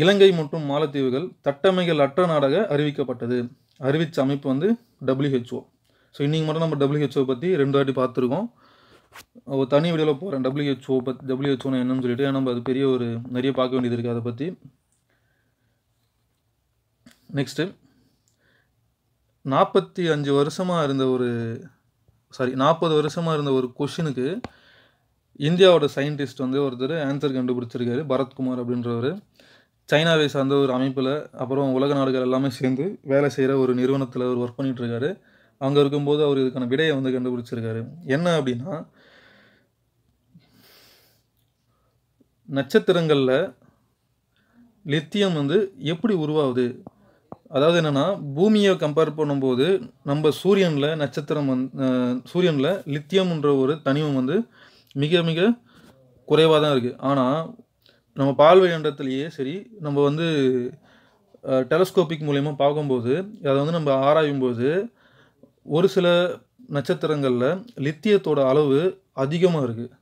இலங்கை மற்றும் மாலத்தீவுகள் தட்டமைகள் அற்ற நாடாக அறிவிக்கப்பட்டது அறிவித்த அமைப்பு வந்து டபிள்யூஹெச்ஓ ஸோ இன்றைக்கி மட்டும் நம்ம டபிள்யூஹெச்ஓ பற்றி ரெண்டு வாட்டி பார்த்துருக்கோம் ஒரு தனி வீடியோவில் போகிறேன் டபிள்யூஹெச்ஓ பத் டபிள்யூஹெச்ஓன்னு என்னன்னு சொல்லிட்டு நம்ம அது பெரிய ஒரு நிறைய பார்க்க வேண்டியது இருக்குது அதை பற்றி நெக்ஸ்ட்டு நாற்பத்தி அஞ்சு வருஷமாக இருந்த ஒரு சாரி நாற்பது வருஷமாக இருந்த ஒரு கொஷினுக்கு இந்தியாவோட சயின்டிஸ்ட் வந்து ஒருத்தர் ஆன்சர் கண்டுபிடிச்சிருக்காரு பரத்குமார் அப்படின்றவர் சைனாவை சார்ந்த ஒரு அமைப்பில் அப்புறம் உலக நாடுகள் எல்லாமே சேர்ந்து வேலை செய்கிற ஒரு நிறுவனத்தில் அவர் ஒர்க் பண்ணிகிட்ருக்காரு அங்கே இருக்கும்போது அவர் இதுக்கான விடையை வந்து கண்டுபிடிச்சிருக்காரு என்ன அப்படின்னா நட்சத்திரங்களில் லித்தியம் வந்து எப்படி உருவாகுது அதாவது என்னென்னா பூமியை கம்பேர் பண்ணும்போது நம்ம சூரியனில் நட்சத்திரம் வந் சூரியனில் லித்தியம்ன்ற ஒரு தனிமம் வந்து மிக மிக குறைவாக தான் இருக்குது ஆனால் நம்ம பார்வையண்டத்திலேயே சரி நம்ம வந்து டெலஸ்கோப்பிக் மூலயமா பார்க்கும்போது அதை வந்து நம்ம ஆராயும் போது ஒரு சில நட்சத்திரங்களில் லித்தியத்தோட அளவு அதிகமாக இருக்குது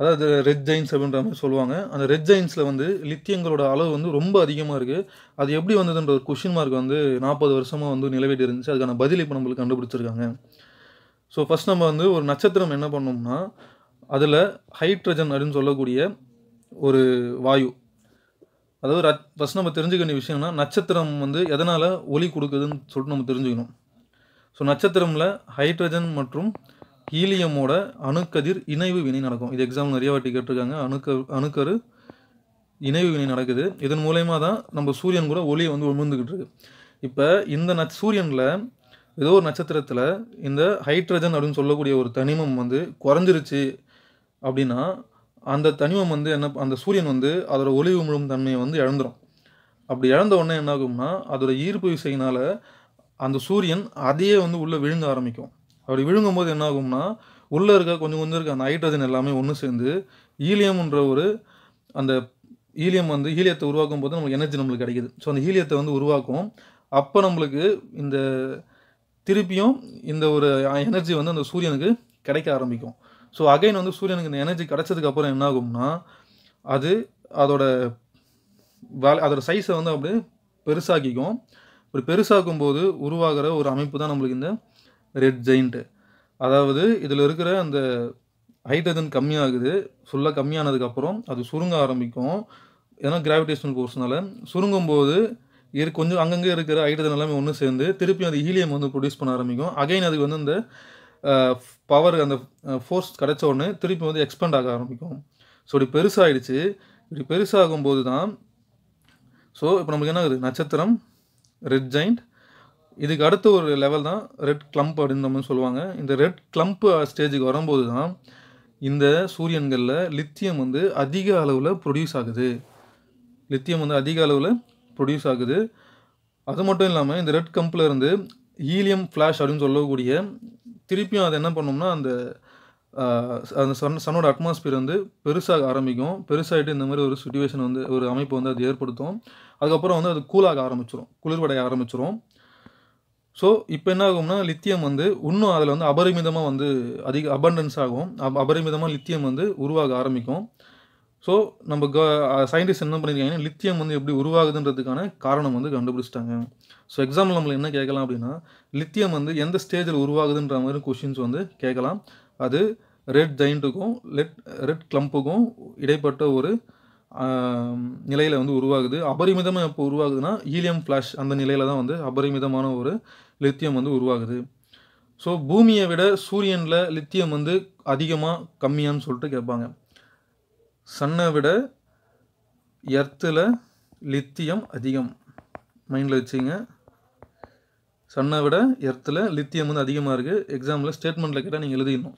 அதாவது ரெட் ஜெயின்ஸ் அப்படின்ற மாதிரி சொல்லுவாங்க அந்த ரெட் ஜெயின்ஸில் வந்து லித்தியங்களோட அளவு வந்து ரொம்ப அதிகமாக இருக்குது அது எப்படி வந்ததுன்ற ஒரு கொஷின் மார்க் வந்து நாற்பது வருஷமாக வந்து நிலவேட்டி இருந்துச்சு அதுக்கான பதில் இப்போ நம்மளுக்கு கண்டுபிடிச்சிருக்காங்க ஸோ ஃபஸ்ட் நம்ம வந்து ஒரு நட்சத்திரம் என்ன பண்ணோம்னா அதில் ஹைட்ரஜன் அப்படின்னு சொல்லக்கூடிய ஒரு வாயு அதாவது ஃபஸ்ட் நம்ம தெரிஞ்சுக்க வேண்டிய விஷயம்னா நட்சத்திரம் வந்து எதனால் ஒளி கொடுக்குதுன்னு சொல்லிட்டு நம்ம தெரிஞ்சுக்கணும் ஸோ நட்சத்திரமில் ஹைட்ரஜன் மற்றும் ஹீலியமோட அணுக்கதிர் இணைவு வினை நடக்கும் இது எக்ஸாம் நிறைய வாட்டி கேட்டிருக்காங்க அணுக்க அணுக்கரு இணைவு வினை நடக்குது இதன் மூலயமா தான் நம்ம சூரியன் கூட ஒளியை வந்து உமிழ்ந்துக்கிட்டு இருக்கு இப்போ இந்த நச் சூரியனில் ஏதோ ஒரு நட்சத்திரத்தில் இந்த ஹைட்ரஜன் அப்படின்னு சொல்லக்கூடிய ஒரு தனிமம் வந்து குறைஞ்சிருச்சு அப்படின்னா அந்த தனிமம் வந்து என்ன அந்த சூரியன் வந்து அதோட ஒளி உமிழும் தன்மையை வந்து இழந்துடும் அப்படி இழந்த உடனே என்ன ஆகும்னா அதோட ஈர்ப்பு விசையினால் அந்த சூரியன் அதையே வந்து உள்ளே விழுங்க ஆரம்பிக்கும் அப்படி விழுங்கும் போது என்ன ஆகும்னா உள்ளே இருக்க கொஞ்சம் கொஞ்சம் இருக்க அந்த ஹைட்ரஜன் எல்லாமே ஒன்று சேர்ந்து ஈலியம்ன்ற ஒரு அந்த ஈலியம் வந்து ஹீலியத்தை உருவாக்கும் போது நம்மளுக்கு எனர்ஜி நம்மளுக்கு கிடைக்குது ஸோ அந்த ஹீலியத்தை வந்து உருவாக்கும் அப்போ நம்மளுக்கு இந்த திருப்பியும் இந்த ஒரு எனர்ஜி வந்து அந்த சூரியனுக்கு கிடைக்க ஆரம்பிக்கும் ஸோ அகைன் வந்து சூரியனுக்கு இந்த எனர்ஜி கிடச்சதுக்கப்புறம் என்ன ஆகும்னா அது அதோட வேலை அதோட சைஸை வந்து அப்படியே பெருசாக்கிக்கும் இப்படி பெருசாக்கும் போது உருவாகிற ஒரு அமைப்பு தான் நம்மளுக்கு இந்த ரெட் ஜெயிண்ட்டு அதாவது இதில் இருக்கிற அந்த ஹைட்ரஜன் கம்மியாகுது ஃபுல்லாக கம்மியானதுக்கப்புறம் அது சுருங்க ஆரம்பிக்கும் ஏன்னா கிராவிடேஷனல் ஃபோர்ஸ்னால சுருங்கும் போது இரு கொஞ்சம் அங்கங்கே இருக்கிற ஹைட்ரஜன் எல்லாமே ஒன்று சேர்ந்து திருப்பி அது ஹீலியம் வந்து ப்ரொடியூஸ் பண்ண ஆரம்பிக்கும் அகைன் அதுக்கு வந்து இந்த பவர் அந்த ஃபோர்ஸ் கிடச்ச உடனே திருப்பி வந்து எக்ஸ்பெண்ட் ஆக ஆரம்பிக்கும் ஸோ இப்படி பெருசாகிடுச்சு இப்படி பெருசாகும் போது தான் ஸோ இப்போ நமக்கு என்ன ஆகுது நட்சத்திரம் ரெட் ஜைண்ட் இதுக்கு அடுத்த ஒரு லெவல் தான் ரெட் கிளம்ப் அப்படின்னு நம்ம சொல்லுவாங்க இந்த ரெட் கிளம்ப் ஸ்டேஜுக்கு வரும்போது தான் இந்த சூரியன்களில் லித்தியம் வந்து அதிக அளவில் ப்ரொடியூஸ் ஆகுது லித்தியம் வந்து அதிக அளவில் ப்ரொடியூஸ் ஆகுது அது மட்டும் இல்லாமல் இந்த ரெட் கம்பில் இருந்து ஃப்ளாஷ் அப்படின்னு சொல்லக்கூடிய திருப்பியும் அதை என்ன பண்ணோம்னா அந்த அந்த சன் சன்னோட அட்மாஸ்பியர் வந்து பெருசாக ஆரம்பிக்கும் பெருசாகிட்டு இந்த மாதிரி ஒரு சுச்சுவேஷன் வந்து ஒரு அமைப்பு வந்து அது ஏற்படுத்தும் அதுக்கப்புறம் வந்து அது கூலாக ஆரம்பிச்சிடும் குளிர்வடைய ஆரம்பிச்சிடும் ஸோ இப்போ என்ன ஆகும்னா லித்தியம் வந்து இன்னும் அதில் வந்து அபரிமிதமாக வந்து அதிக அபண்டன்ஸ் ஆகும் அப் அபரிமிதமாக லித்தியம் வந்து உருவாக ஆரம்பிக்கும் ஸோ நம்ம க சயின்டிஸ்ட் என்ன பண்ணியிருக்காங்கன்னா லித்தியம் வந்து எப்படி உருவாகுதுன்றதுக்கான காரணம் வந்து கண்டுபிடிச்சிட்டாங்க ஸோ எக்ஸாம்பிள் நம்மளை என்ன கேட்கலாம் அப்படின்னா லித்தியம் வந்து எந்த ஸ்டேஜில் உருவாகுதுன்ற மாதிரி கொஷின்ஸ் வந்து கேட்கலாம் அது ரெட் ஜெயிண்ட்டுக்கும் லெட் ரெட் கிளம்புக்கும் இடைப்பட்ட ஒரு நிலையில் வந்து உருவாகுது அபரிமிதமாக எப்போ உருவாகுதுன்னா ஈலியம் ஃப்ளாஷ் அந்த நிலையில் தான் வந்து அபரிமிதமான ஒரு லித்தியம் வந்து உருவாகுது ஸோ பூமியை விட சூரியனில் லித்தியம் வந்து அதிகமாக கம்மியான்னு சொல்லிட்டு கேட்பாங்க சன்னை விட எர்த்தில் லித்தியம் அதிகம் மைண்டில் வச்சுங்க சன்னை விட எர்த்தில் லித்தியம் வந்து அதிகமாக இருக்குது எக்ஸாமில் ஸ்டேட்மெண்ட்டில் கேட்டால் நீங்கள் எழுதிடணும்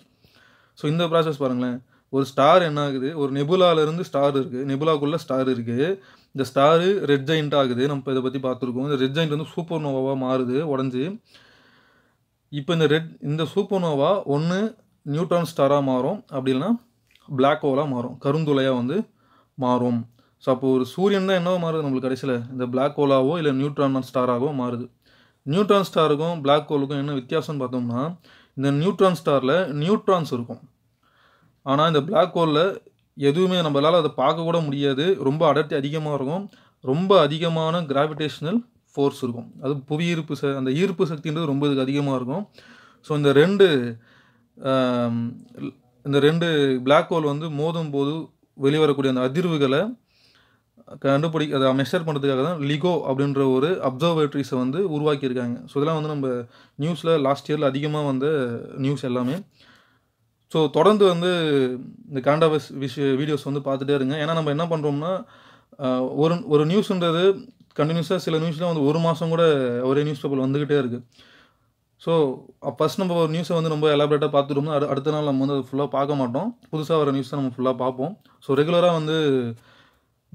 ஸோ இந்த ப்ராசஸ் பாருங்களேன் ஒரு ஸ்டார் என்ன ஆகுது ஒரு நெபுலாவிலேருந்து ஸ்டார் இருக்குது நெபுலாக்குள்ளே ஸ்டார் இருக்குது இந்த ஸ்டாரு ரெட் ஜெயிண்ட் ஆகுது நம்ம இதை பற்றி பார்த்துருக்கோம் இந்த ரெட் ஜெயிண்ட் வந்து சூப்பர் நோவாவாக மாறுது உடஞ்சி இப்போ இந்த ரெட் இந்த சூப்பர் நோவா ஒன்று நியூட்ரான் ஸ்டாராக மாறும் அப்படி இல்லைனா பிளாக் ஹோலாக மாறும் கருந்துளையாக வந்து மாறும் ஸோ அப்போது ஒரு சூரியன் தான் என்னவோ மாறுது நம்மளுக்கு கடைசியில் இந்த பிளாக் ஹோலாவோ இல்லை நியூட்ரான் ஸ்டாராகவோ மாறுது நியூட்ரான் ஸ்டாருக்கும் பிளாக் ஹோலுக்கும் என்ன வித்தியாசம்னு பார்த்தோம்னா இந்த நியூட்ரான் ஸ்டாரில் நியூட்ரான்ஸ் இருக்கும் ஆனால் இந்த பிளாக் ஹோலில் எதுவுமே நம்மளால் அதை பார்க்கக்கூட முடியாது ரொம்ப அடர்த்தி அதிகமாக இருக்கும் ரொம்ப அதிகமான கிராவிடேஷ்னல் ஃபோர்ஸ் இருக்கும் அது புவி ஈர்ப்பு ச அந்த ஈர்ப்பு சக்தின்றது ரொம்ப இதுக்கு அதிகமாக இருக்கும் ஸோ இந்த ரெண்டு இந்த ரெண்டு பிளாக் ஹோல் வந்து மோதும் போது வெளிவரக்கூடிய அந்த அதிர்வுகளை கண்டுபிடி அதை மெஷர் பண்ணுறதுக்காக தான் லிகோ அப்படின்ற ஒரு அப்சர்வேட்ரிஸை வந்து உருவாக்கியிருக்காங்க ஸோ இதெல்லாம் வந்து நம்ம நியூஸில் லாஸ்ட் இயரில் அதிகமாக வந்த நியூஸ் எல்லாமே ஸோ தொடர்ந்து வந்து இந்த கேண்டாவஸ் விஷ வீடியோஸ் வந்து பார்த்துட்டே இருங்க ஏன்னா நம்ம என்ன பண்ணுறோம்னா ஒரு ஒரு நியூஸுன்றது கண்டினியூஸாக சில நியூஸ்லாம் வந்து ஒரு மாதம் கூட ஒரே நியூஸ் பேப்பர் வந்துக்கிட்டே இருக்குது ஸோ ஃபஸ்ட் நம்ம ஒரு நியூஸை வந்து ரொம்ப எலாபரேட்டாக பார்த்துட்டோம்னா அடு அடுத்த நாள் நம்ம வந்து அதை ஃபுல்லாக பார்க்க மாட்டோம் புதுசாக வர நியூஸ் தான் நம்ம ஃபுல்லாக பார்ப்போம் ஸோ ரெகுலராக வந்து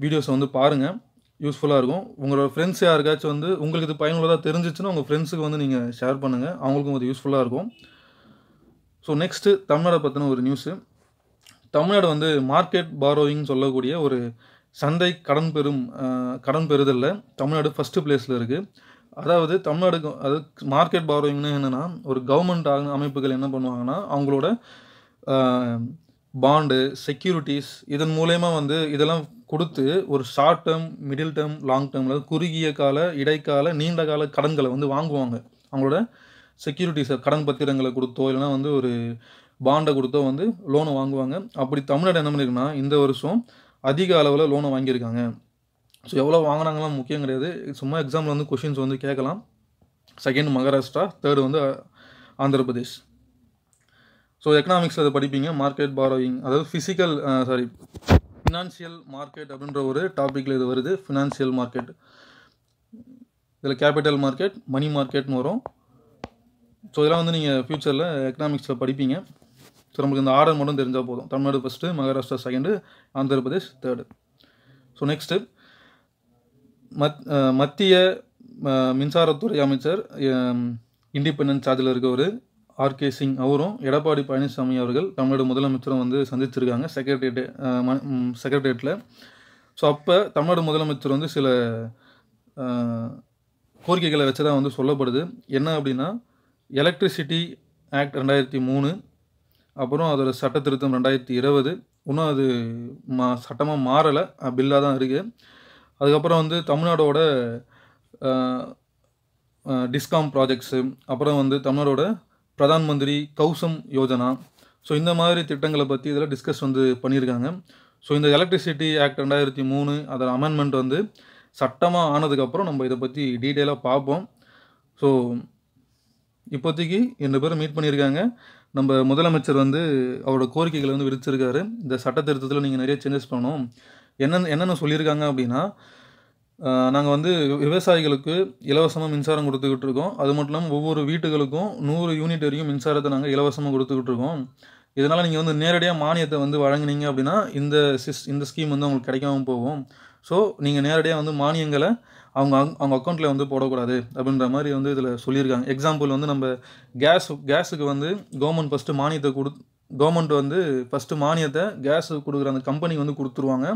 வீடியோஸை வந்து பாருங்கள் யூஸ்ஃபுல்லாக இருக்கும் உங்களோட ஃப்ரெண்ட்ஸ் யாருக்காச்சும் வந்து உங்களுக்கு இது பயனுள்ளதாக தெரிஞ்சிச்சுன்னா உங்கள் ஃப்ரெண்ட்ஸுக்கு வந்து நீங்கள் ஷேர் பண்ணுங்கள் அவங்களுக்கும் அது யூஸ்ஃபுல்லாக இருக்கும் ஸோ நெக்ஸ்ட்டு தமிழ்நாடை பற்றின ஒரு நியூஸு தமிழ்நாடு வந்து மார்க்கெட் பாரோவிங் சொல்லக்கூடிய ஒரு சந்தை கடன் பெறும் கடன் பெறுதலில் தமிழ்நாடு ஃபஸ்ட்டு பிளேஸில் இருக்குது அதாவது தமிழ்நாடு அதாவது மார்க்கெட் பாரோவிங்னு என்னென்னா ஒரு கவர்மெண்ட் அமைப்புகள் என்ன பண்ணுவாங்கன்னா அவங்களோட பாண்டு செக்யூரிட்டிஸ் இதன் மூலயமா வந்து இதெல்லாம் கொடுத்து ஒரு short term middle term long டேர்மில் குறுகிய கால இடைக்கால நீண்ட கால கடன்களை வந்து வாங்குவாங்க அவங்களோட செக்யூரிட்டிஸை கடன் பத்திரங்களை கொடுத்தோ இல்லைனா வந்து ஒரு பாண்டை கொடுத்தோ வந்து லோனை வாங்குவாங்க அப்படி தமிழ்நாடு என்ன பண்ணியிருக்குன்னா இந்த வருஷம் அதிக அளவில் லோனை வாங்கியிருக்காங்க ஸோ எவ்வளோ வாங்கினாங்களாம் முக்கியம் கிடையாது சும்மா எக்ஸாமில் வந்து கொஷின்ஸ் வந்து கேட்கலாம் செகண்ட் மகாராஷ்டிரா தேர்டு வந்து ஆந்திர பிரதேஷ் ஸோ எக்கனாமிக்ஸ் அதை படிப்பீங்க மார்க்கெட் பாரோயிங் அதாவது ஃபிசிக்கல் சாரி ஃபினான்ஷியல் மார்க்கெட் அப்படின்ற ஒரு டாப்பிக்கில் இது வருது ஃபினான்ஷியல் மார்க்கெட் இதில் கேபிட்டல் மார்க்கெட் மணி மார்க்கெட்னு வரும் ஸோ இதெல்லாம் வந்து நீங்கள் ஃப்யூச்சரில் எக்கனாமிக்ஸில் படிப்பீங்க ஸோ நமக்கு இந்த ஆர்டர் மட்டும் தெரிஞ்சால் போதும் Tamil Nadu first Maharashtra second Andhra Pradesh third so next மத் மத்திய மின்சாரத்துறை அமைச்சர் இண்டிபெண்டன்ஸ் சார்ஜில் இருக்கவர் ஆர் கே சிங் அவரும் எடப்பாடி பழனிசாமி அவர்கள் தமிழ்நாடு முதலமைச்சரும் வந்து சந்திச்சிருக்காங்க செக்ரட்டரியேட்டு செக்ரட்டரியேட்டில் ஸோ அப்போ தமிழ்நாடு முதலமைச்சர் வந்து சில கோரிக்கைகளை வச்சு தான் வந்து சொல்லப்படுது என்ன அப்படின்னா எலக்ட்ரிசிட்டி ஆக்ட் ரெண்டாயிரத்தி மூணு அப்புறம் அதோடய சட்ட திருத்தம் ரெண்டாயிரத்தி இருபது இன்னும் அது மா சட்டமாக மாறலை பில்லாக தான் இருக்குது அதுக்கப்புறம் வந்து தமிழ்நாடோட டிஸ்காம் ப்ராஜெக்ட்ஸு அப்புறம் வந்து தமிழரோட பிரதான் மந்திரி கௌசம் யோஜனா ஸோ இந்த மாதிரி திட்டங்களை பற்றி இதில் டிஸ்கஸ் வந்து பண்ணியிருக்காங்க ஸோ இந்த எலக்ட்ரிசிட்டி ஆக்ட் ரெண்டாயிரத்தி மூணு அதோட அமெண்ட்மெண்ட் வந்து சட்டமாக ஆனதுக்கப்புறம் நம்ம இதை பற்றி டீட்டெயிலாக பார்ப்போம் ஸோ இப்போதைக்கு ரெண்டு பேரும் மீட் பண்ணியிருக்காங்க நம்ம முதலமைச்சர் வந்து அவரோட கோரிக்கைகளை வந்து விரிச்சிருக்காரு இந்த சட்ட திருத்தத்தில் நீங்கள் நிறைய சேஞ்சஸ் பண்ணணும் என்னென்ன என்னென்ன சொல்லியிருக்காங்க அப்படின்னா நாங்கள் வந்து விவசாயிகளுக்கு இலவசமாக மின்சாரம் கொடுத்துக்கிட்டு இருக்கோம் அது மட்டும் இல்லாமல் ஒவ்வொரு வீட்டுகளுக்கும் நூறு யூனிட் வரைக்கும் மின்சாரத்தை நாங்கள் இலவசமாக கொடுத்துக்கிட்டு இருக்கோம் இதனால் நீங்கள் வந்து நேரடியாக மானியத்தை வந்து வழங்கினீங்க அப்படின்னா இந்த சிஸ் இந்த ஸ்கீம் வந்து அவங்களுக்கு கிடைக்காம போகும் ஸோ நீங்கள் நேரடியாக வந்து மானியங்களை அவங்க அவங்க அக்கௌண்ட்டில் வந்து போடக்கூடாது அப்படின்ற மாதிரி வந்து இதில் சொல்லியிருக்காங்க எக்ஸாம்பிள் வந்து நம்ம கேஸ் கேஸுக்கு வந்து கவர்மெண்ட் ஃபஸ்ட்டு மானியத்தை கொடு கவர்மெண்ட் வந்து ஃபஸ்ட்டு மானியத்தை கேஸ் கொடுக்குற அந்த கம்பெனி வந்து கொடுத்துருவாங்க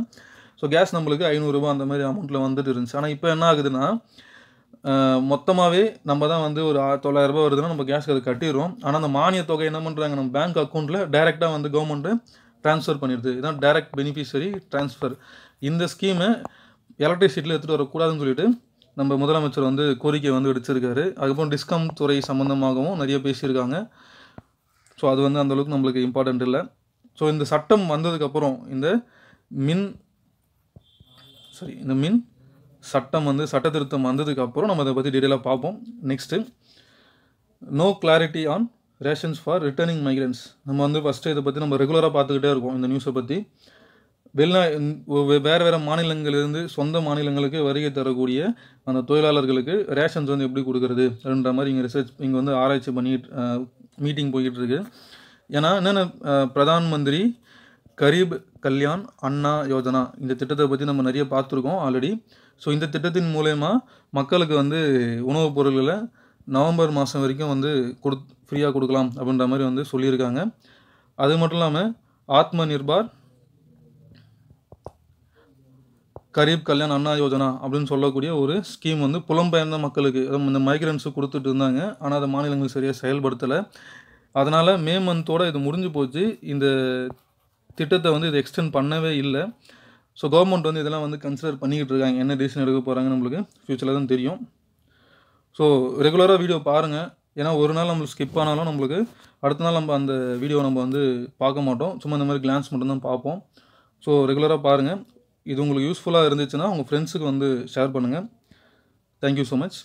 ஸோ கேஸ் நம்மளுக்கு ஐநூறுரூவா அந்த மாதிரி அமௌண்ட்டில் வந்துட்டு இருந்துச்சு ஆனால் இப்போ என்ன ஆகுதுன்னா மொத்தமாகவே நம்ம தான் வந்து ஒரு தொள்ளாயிரரூபா வருதுன்னா நம்ம கேஸ்க்கு அது கட்டிடுறோம் ஆனால் அந்த மானிய தொகை என்ன பண்ணுறாங்க நம்ம பேங்க் அக்கௌண்ட்டில் டைரெக்டாக வந்து கவர்மெண்ட்டு ட்ரான்ஸ்ஃபர் பண்ணிடுது இதான் டைரக்ட் பெனிஃபிஷரி ட்ரான்ஸ்ஃபர் இந்த ஸ்கீமை எலக்ட்ரிசிட்டியில் எடுத்துகிட்டு வரக்கூடாதுன்னு சொல்லிட்டு நம்ம முதலமைச்சர் வந்து கோரிக்கை வந்து எடுத்திருக்காரு அதுக்கப்புறம் டிஸ்கம் துறை சம்மந்தமாகவும் நிறைய பேசியிருக்காங்க ஸோ அது வந்து அந்தளவுக்கு நம்மளுக்கு இம்பார்ட்டண்ட் இல்லை ஸோ இந்த சட்டம் வந்ததுக்கப்புறம் இந்த மின் சாரி இந்த மீன் சட்டம் வந்து சட்ட திருத்தம் வந்ததுக்கப்புறம் நம்ம அதை பற்றி டீட்டெயிலாக பார்ப்போம் next no clarity on rations for returning migrants நம்ம வந்து ஃபஸ்ட்டு இதை பற்றி நம்ம ரெகுலராக பார்த்துக்கிட்டே இருக்கோம் இந்த நியூஸை பற்றி வெளிநா வேறு வேறு மாநிலங்களிலிருந்து சொந்த மாநிலங்களுக்கு வருகை தரக்கூடிய அந்த தொழிலாளர்களுக்கு ரேஷன்ஸ் வந்து எப்படி கொடுக்குறது அப்படின்ற மாதிரி இங்கே ரிசர்ச் இங்கே வந்து ஆராய்ச்சி பண்ணிட்டு மீட்டிங் போய்கிட்டு இருக்குது ஏன்னா என்னென்ன பிரதான் மந்திரி கரீப் கல்யாண் அண்ணா யோஜனா இந்த திட்டத்தை பற்றி நம்ம நிறைய பார்த்துருக்கோம் ஆல்ரெடி ஸோ இந்த திட்டத்தின் மூலயமா மக்களுக்கு வந்து உணவுப் பொருள்களை நவம்பர் மாதம் வரைக்கும் வந்து கொடு ஃப்ரீயாக கொடுக்கலாம் அப்படின்ற மாதிரி வந்து சொல்லியிருக்காங்க அது மட்டும் இல்லாமல் ஆத்ம நிர்பார் கரீப் கல்யாண் அண்ணா யோஜனா அப்படின்னு சொல்லக்கூடிய ஒரு ஸ்கீம் வந்து புலம்பெயர்ந்த மக்களுக்கு இந்த மைக்ரன்ஸு கொடுத்துட்டு இருந்தாங்க ஆனால் அதை மாநிலங்கள் சரியாக செயல்படுத்தலை அதனால் மே மந்தோடு இது முடிஞ்சு போச்சு இந்த திட்டத்தை வந்து இது எக்ஸ்டெண்ட் பண்ணவே இல்லை ஸோ கவர்மெண்ட் வந்து இதெல்லாம் வந்து கன்சிடர் பண்ணிக்கிட்டு இருக்காங்க என்ன டிசிஷன் எடுக்க போகிறாங்கன்னு நம்மளுக்கு ஃப்யூச்சரில் தான் தெரியும் ஸோ ரெகுலராக வீடியோ பாருங்கள் ஏன்னா ஒரு நாள் நம்மளுக்கு ஸ்கிப் ஆனாலும் நம்மளுக்கு அடுத்த நாள் நம்ம அந்த வீடியோ நம்ம வந்து பார்க்க மாட்டோம் சும்மா இந்த மாதிரி கிளான்ஸ் மட்டும்தான் பார்ப்போம் ஸோ ரெகுலராக பாருங்கள் இது உங்களுக்கு யூஸ்ஃபுல்லாக இருந்துச்சுன்னா உங்கள் ஃப்ரெண்ட்ஸுக்கு வந்து ஷேர் பண்ணுங்கள் தேங்க்யூ ஸோ மச்